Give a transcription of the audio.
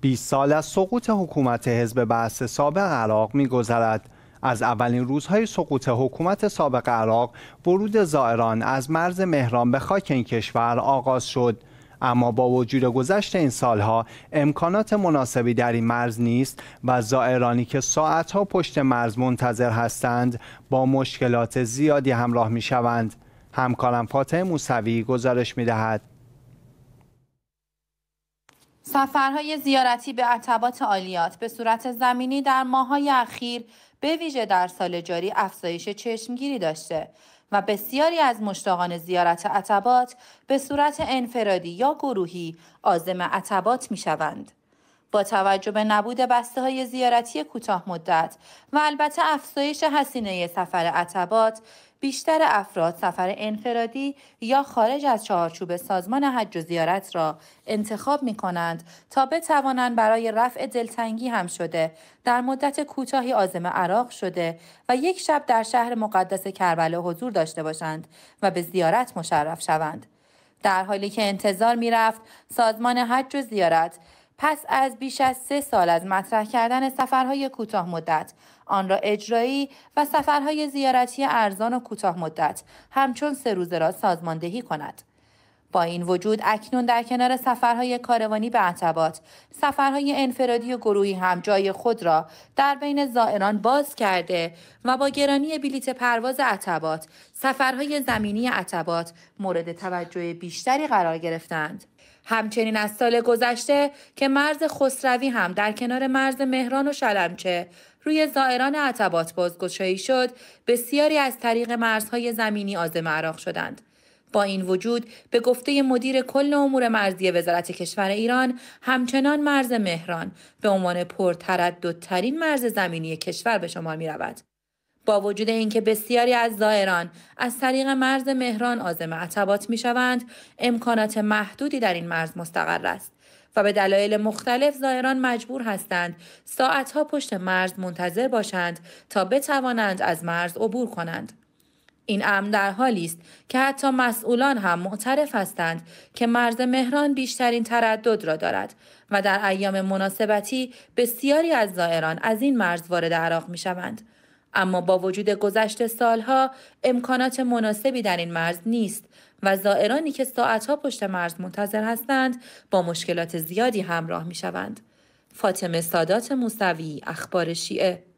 20 سال از سقوط حکومت حزب بحث سابق عراق میگذرد از اولین روزهای سقوط حکومت سابق عراق ورود زائران از مرز مهران به خاک این کشور آغاز شد اما با وجود گذشت این سالها امکانات مناسبی در این مرز نیست و زائرانی که ساعتها پشت مرز منتظر هستند با مشکلات زیادی همراه می شوند. همکارم فاطمه موسوی گزارش می دهد. سفرهای زیارتی به عتبات عالیات به صورت زمینی در ماههای اخیر به ویژه در سال جاری افزایش چشمگیری داشته و بسیاری از مشتاقان زیارت عتبات به صورت انفرادی یا گروهی عازم عتبات می شوند. با توجه به نبود بسته های زیارتی کوتاه مدت و البته افزایش هزینه سفر عتبات بیشتر افراد سفر انفرادی یا خارج از چهارچوب سازمان حج و زیارت را انتخاب می کنند تا بتوانند برای رفع دلتنگی هم شده در مدت کوتاهی آزم عراق شده و یک شب در شهر مقدس کربلا حضور داشته باشند و به زیارت مشرف شوند در حالی که انتظار می رفت سازمان حج و زیارت پس از بیش از سه سال از مطرح کردن سفرهای کوتاه مدت آن را اجرایی و سفرهای زیارتی ارزان و کوتاه مدت همچون سه روزه را سازماندهی کند با این وجود اکنون در کنار سفرهای کاروانی به عتبات سفرهای انفرادی و گروهی هم جای خود را در بین زائران باز کرده و با گرانی بلیت پرواز عتبات سفرهای زمینی عتبات مورد توجه بیشتری قرار گرفتند همچنین از سال گذشته که مرز خسروی هم در کنار مرز مهران و شلمچه روی زائران عتبات بازگشایی شد بسیاری از طریق مرزهای زمینی آزم عراق شدند با این وجود به گفته مدیر کل امور مرزی وزارت کشور ایران همچنان مرز مهران به عنوان پرترددترین مرز زمینی کشور به شما می رود. با وجود اینکه بسیاری از زائران از طریق مرز مهران آزم عتبات می شوند، امکانات محدودی در این مرز مستقر است و به دلایل مختلف زائران مجبور هستند ساعتها پشت مرز منتظر باشند تا بتوانند از مرز عبور کنند. این امر در حالی است که حتی مسئولان هم معترف هستند که مرز مهران بیشترین تردد را دارد و در ایام مناسبتی بسیاری از زائران از این مرز وارد عراق می شوند. اما با وجود گذشت سالها امکانات مناسبی در این مرز نیست و زائرانی که ساعتها پشت مرز منتظر هستند با مشکلات زیادی همراه می شوند. فاطمه سادات موسوی اخبار شیعه